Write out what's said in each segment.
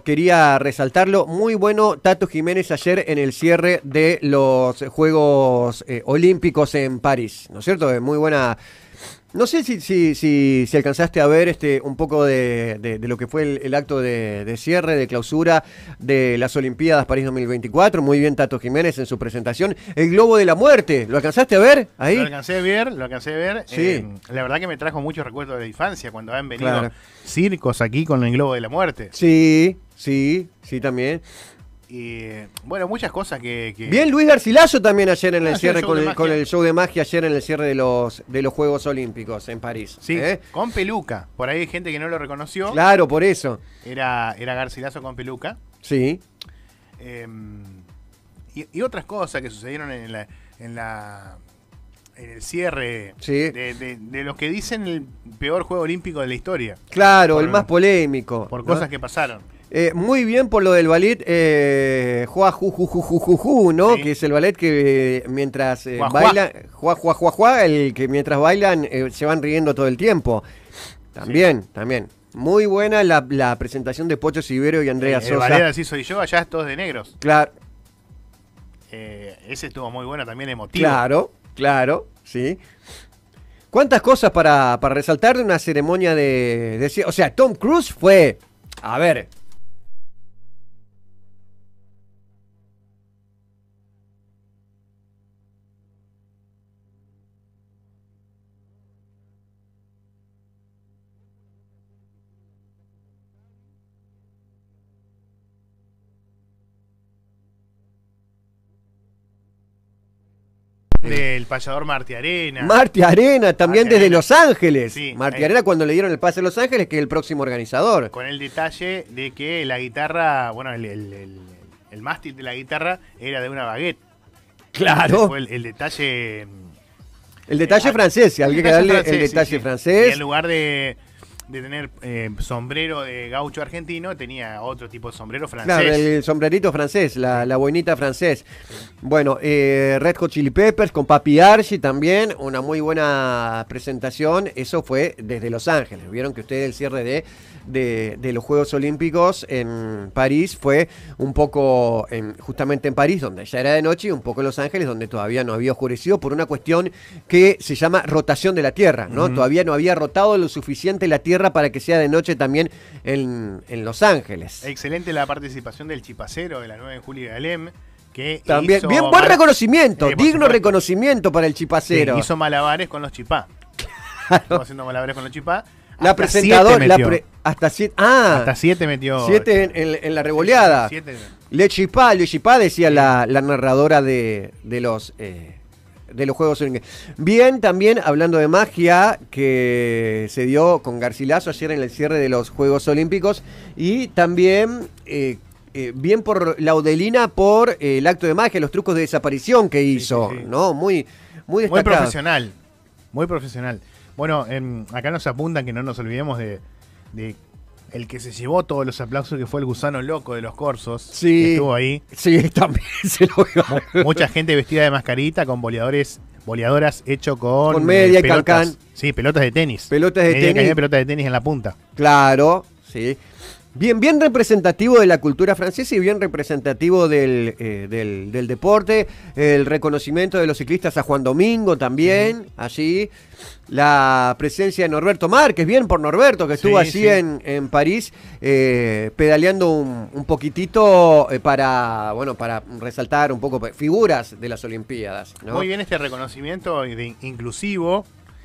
quería resaltarlo. Muy bueno Tato Jiménez ayer en el cierre de los Juegos eh, Olímpicos en París, ¿no es cierto? Eh, muy buena no sé si, alcanzaste a ver este un poco de, de, lo que fue el, acto de, cierre, de clausura de las Olimpiadas París 2024. Muy bien, Tato Jiménez en su presentación. El Globo de la Muerte, ¿lo alcanzaste a ver ahí? Lo alcancé a ver, lo alcancé a ver. Sí. Eh, la verdad que me trajo muchos recuerdos de infancia cuando han venido circos aquí con el Globo de la Muerte. Sí, sí, sí también y bueno, muchas cosas que, Bien, Luis Garcilaso también ayer en el ah, cierre con, el, show de magia, ayer en el cierre de los, de los Juegos Olímpicos en París. Sí, ¿eh? con peluca. Por ahí hay gente que no lo reconoció. Claro, por eso. Era, era Garcilaso con peluca. Sí. Em, y, otras cosas que sucedieron en la... En en el cierre de, los que dicen el peor juego olímpico de la historia. Claro, el más polémico. Por cosas que pasaron. Eh, muy bien por lo del ballet eh, ju, ¿no? Que es el ballet que eh, mientras eh, bailan, el que mientras bailan se van riendo todo el tiempo. También, también. Muy buena la, presentación de Pocho Sibero y Andrea Sosa. El ballet así soy yo, allá todos de negros. Claro. ese estuvo muy bueno también emotivo. Claro, claro, sí. ¿Cuántas cosas para, para resaltar de una ceremonia de... O sea, Tom Cruise fue... A ver, el payador Marti Arena. Marti Arena, también desde Los Ángeles. Marti eh. Arena cuando le dieron el pase a Los Ángeles, que es el próximo organizador. Con el detalle de que la guitarra, bueno, el, el, mástil de la guitarra era de una baguette. Claro. el, detalle... Mm, el detalle eh, francés francés, alguien que darle el detalle francés. en lugar de de tener eh, sombrero de gaucho argentino, tenía otro tipo de sombrero francés. el sombrerito francés, la, la boinita francés. Bueno, eh, Red Hot Chili Peppers con Papi Archie también, una muy buena presentación. Eso fue desde Los Ángeles. Vieron que ustedes el cierre de, de, los Juegos Olímpicos en París fue un poco justamente en París, donde ya era de noche, y un poco en Los Ángeles, donde todavía no había oscurecido por una cuestión que se llama rotación de la Tierra, ¿no? Todavía no había rotado lo suficiente la Tierra tierra para que sea de noche también en, Los Ángeles. Excelente la participación del chipacero de la 9 de julio de Alem. Que también, bien, buen reconocimiento, eh, digno reconocimiento para el chipacero. hizo malabares con los chipá. haciendo malabares con los chipá. La presentadora. hasta siete. Ah, hasta siete metió. Siete en, la revoleada. Le chipá, le chipá, decía la, narradora de, los. Eh, de los Juegos Olímpicos. Bien, también hablando de magia, que se dio con Garcilaso ayer en el cierre de los Juegos Olímpicos. Y también. Eh, eh, bien por Laudelina por eh, el acto de magia, los trucos de desaparición que hizo, ¿no? Muy, muy Muy profesional, muy profesional. Bueno, em, acá nos apuntan que no nos olvidemos de el que se llevó todos los aplausos, que fue el gusano loco de los corsos. Sí. estuvo ahí. Sí, también se lo vio. Mucha gente vestida de mascarita con boleadores, boleadoras hecho con. Con eh, media calcán. Sí, pelotas de tenis. Pelotas de tenis. y pelotas de tenis en la punta. Claro, sí. Bien, bien representativo de la cultura francesa y bien representativo del, eh, deporte. El reconocimiento de los ciclistas a Juan Domingo también, allí. La presencia de Norberto Márquez, bien por Norberto, que estuvo allí En, París, eh, pedaleando un, poquitito eh, para, bueno, para resaltar un poco pues, figuras de las Olimpiadas. Muy bien este reconocimiento inclusivo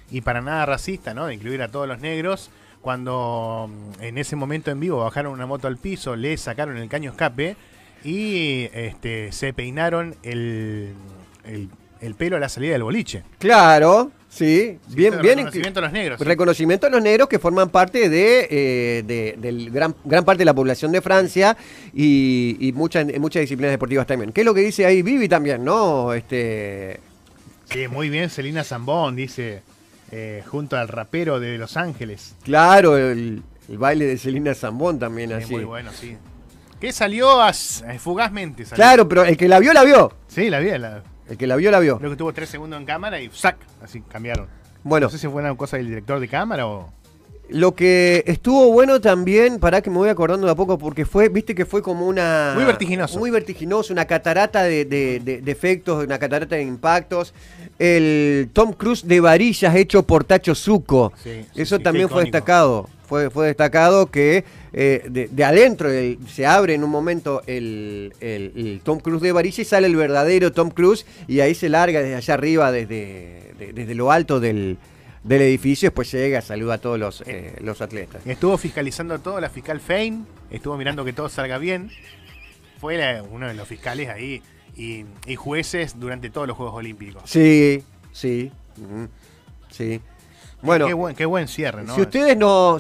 y para nada racista, ¿no? De incluir a todos los negros cuando mm, en ese momento en vivo bajaron una moto al piso, le sacaron el caño escape y este, se peinaron el, pelo a la salida del boliche. Claro, sí, bien, bien. Reconocimiento a los negros. Reconocimiento a los negros que forman parte eh, de, del gran, gran parte de la población de Francia y, muchas, muchas disciplinas deportivas también. ¿Qué es lo que dice ahí Vivi también, no? Este... Sí, muy bien, Celina Zambón dice... Eh, junto al rapero de Los Ángeles. Claro, el, baile de Selena Zambón también así. Muy bueno, sí. Que salió eh, fugazmente. Salió. Claro, pero el que la vio, la vio. Sí, la vio La... El que la vio, la vio. Creo que tuvo tres segundos en cámara y ¡sac! Así cambiaron. Bueno. No sé si fue una cosa del director de cámara o... Lo que estuvo bueno también, para que me voy acordando de a poco, porque fue, viste que fue como una. Muy vertiginoso. Muy vertiginoso, una catarata de, efectos, una catarata de impactos. El Tom Cruise de varillas hecho por Tacho Suco Eso también fue destacado. Fue, fue destacado que eh, de, adentro se abre en un momento el, Tom Cruise de varillas y sale el verdadero Tom Cruise y ahí se larga desde allá arriba, desde, desde lo alto del del edificio, después llega, saluda a todos los, eh, los atletas. Estuvo fiscalizando todo la fiscal Fein, estuvo mirando que todo salga bien. Fue uno de los fiscales ahí y, jueces durante todos los Juegos Olímpicos. Sí, sí. sí. Bueno, qué buen, buen cierre, ¿no? Si ustedes no,